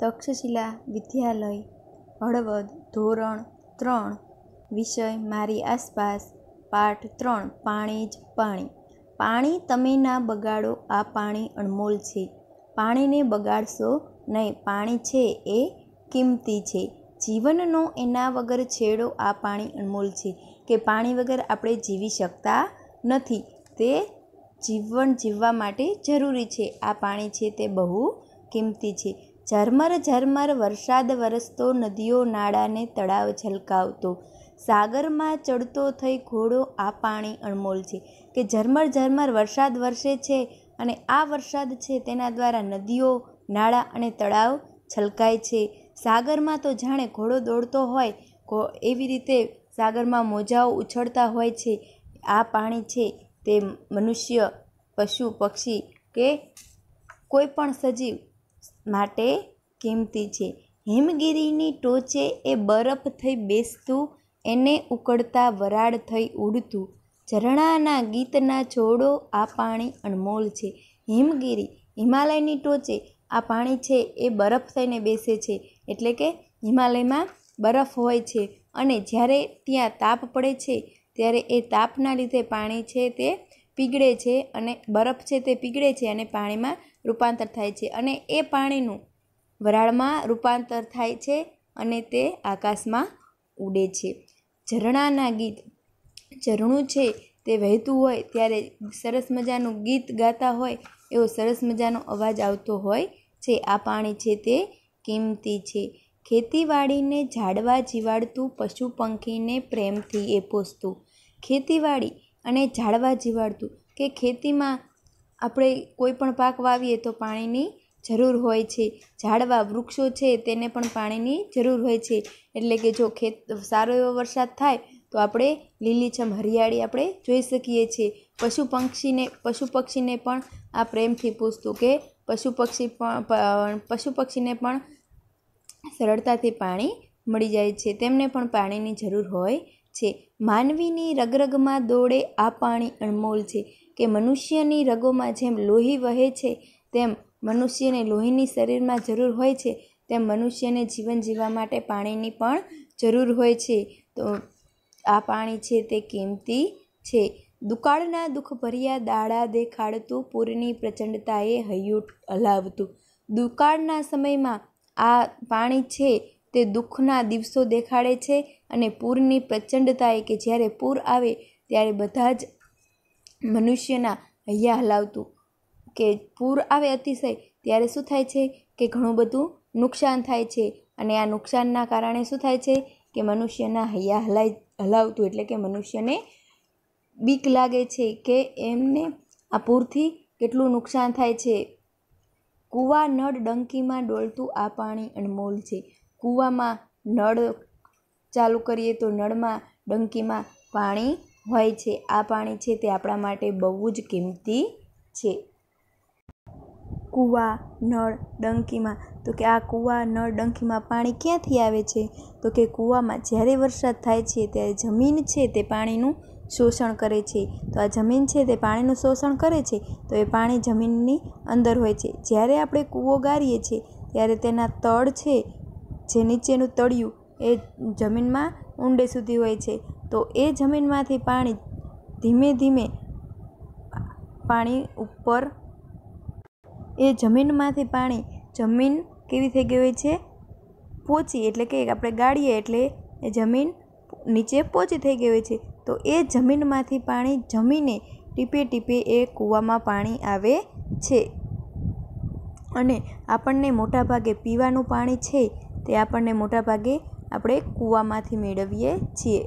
તક્ષશિલા વિદ્યાલય હળવદ ધોરણ ત્રણ વિષય મારી આસપાસ પાઠ ત્રણ પાણી જ પાણી પાણી તમે ના બગાડો આ પાણી અણમોલ છે પાણીને બગાડશો નહીં પાણી છે એ કિંમતી છે જીવનનો એના વગર છેડો આ પાણી અણમોલ છે કે પાણી વગર આપણે જીવી શકતા નથી તે જીવન જીવવા માટે જરૂરી છે આ પાણી છે તે બહુ કિંમતી છે ઝરમર ઝરમર વરસાદ વરસતો નદીઓ નાળાને તળાવ છલકાવતો સાગરમાં ચડતો થઈ ઘોડો આ પાણી અણમોલ છે કે ઝરમર ઝરમર વરસાદ વરસે છે અને આ વરસાદ છે તેના દ્વારા નદીઓ નાળા અને તળાવ છલકાય છે સાગરમાં તો જાણે ઘોડો દોડતો હોય એવી રીતે સાગરમાં મોજાઓ ઉછળતા હોય છે આ પાણી છે તે મનુષ્ય પશુ પક્ષી કે કોઈ પણ સજીવ માટે કિંમતી છે હિમગીરીની ટોચે એ બરફ થઈ બેસતું એને ઉકળતા વરાળ થઈ ઉડતું ઝરણાના ગીતના છોડો આ પાણી અણમોલ છે હિમગીરી હિમાલયની ટોચે આ પાણી છે એ બરફ થઈને બેસે છે એટલે કે હિમાલયમાં બરફ હોય છે અને જ્યારે ત્યાં તાપ પડે છે ત્યારે એ તાપના લીધે પાણી છે તે પીગળે છે અને બરફ છે તે પીગળે છે અને પાણીમાં રૂપાંતર થાય છે અને એ પાણીનું વરાળમાં રૂપાંતર થાય છે અને તે આકાશમાં ઉડે છે ઝરણાના ગીત ઝરણું છે તે વહેતું હોય ત્યારે સરસ મજાનું ગીત ગાતા હોય એવો સરસ મજાનો અવાજ આવતો હોય છે આ પાણી છે તે કિંમતી છે ખેતીવાડીને ઝાડવા જીવાડતું પશુ પંખીને પ્રેમથી એ પોસતું ખેતીવાડી અને ઝાડવા જીવાડતું કે ખેતીમાં આપણે કોઈપણ પાક વાવીએ તો પાણીની જરૂર હોય છે ઝાડવા વૃક્ષો છે તેને પણ પાણીની જરૂર હોય છે એટલે કે જો ખેત સારો એવો વરસાદ થાય તો આપણે લીલીછમ હરિયાળી આપણે જોઈ શકીએ છીએ પશુ પંક્ષીને પશુ પક્ષીને પણ આ પ્રેમથી પૂછતું કે પશુ પક્ષી પણ પશુ પક્ષીને પણ સરળતાથી પાણી મળી જાય છે તેમને પણ પાણીની જરૂર હોય છે માનવીની રગરગમાં દોડે આ પાણી અણમોલ છે કે મનુષ્યની રગોમાં જેમ લોહી વહે છે તેમ મનુષ્યને લોહીની શરીરમાં જરૂર હોય છે તેમ મનુષ્યને જીવન જીવવા માટે પાણીની પણ જરૂર હોય છે તો આ પાણી છે તે કિંમતી છે દુકાળના દુઃખભર્યા દાડા દેખાડતું પૂરની પ્રચંડતાએ હૈયું હલાવતું દુકાળના સમયમાં આ પાણી છે તે દુઃખના દિવસો દેખાડે છે અને પૂરની પ્રચંડતાએ કે જ્યારે પૂર આવે ત્યારે બધા જ મનુષ્યના હૈયા હલાવતું કે પૂર આવે અતિશય ત્યારે શું થાય છે કે ઘણું બધું નુકસાન થાય છે અને આ નુકસાનના કારણે શું થાય છે કે મનુષ્યના હૈયા હલાઈ હલાવતું એટલે કે મનુષ્યને બીક લાગે છે કે એમને આ પૂરથી કેટલું નુકસાન થાય છે કૂવા નળ ડંકીમાં ડોલતું આ પાણી અનમોલ છે કૂવામાં નળ ચાલુ કરીએ તો નળમાં ડંકીમાં પાણી હોય છે આ પાણી છે તે આપણા માટે બહુ જ કિંમતી છે કૂવા નળ ડંકીમાં તો કે આ કૂવા નળ ડંકીમાં પાણી ક્યાંથી આવે છે તો કે કૂવામાં જ્યારે વરસાદ થાય છે ત્યારે જમીન છે તે પાણીનું શોષણ કરે છે તો આ જમીન છે તે પાણીનું શોષણ કરે છે તો એ પાણી જમીનની અંદર હોય છે જ્યારે આપણે કૂવો ગાળીએ છીએ ત્યારે તેના તળ છે જે નીચેનું તળિયું એ જમીનમાં ઊંડે સુધી હોય છે તો એ જમીનમાંથી પાણી ધીમે ધીમે પાણી ઉપર એ જમીનમાંથી પાણી જમીન કેવી થઈ ગઈ હોય છે પોચી એટલે કે આપણે ગાળીએ એટલે એ જમીન નીચે પોચી થઈ ગઈ હોય છે તો એ જમીનમાંથી પાણી જમીને ટીપે ટીપે એ કૂવામાં પાણી આવે છે અને આપણને મોટાભાગે પીવાનું પાણી છે તે આપણને મોટાભાગે આપણે કૂવામાંથી મેળવીએ છીએ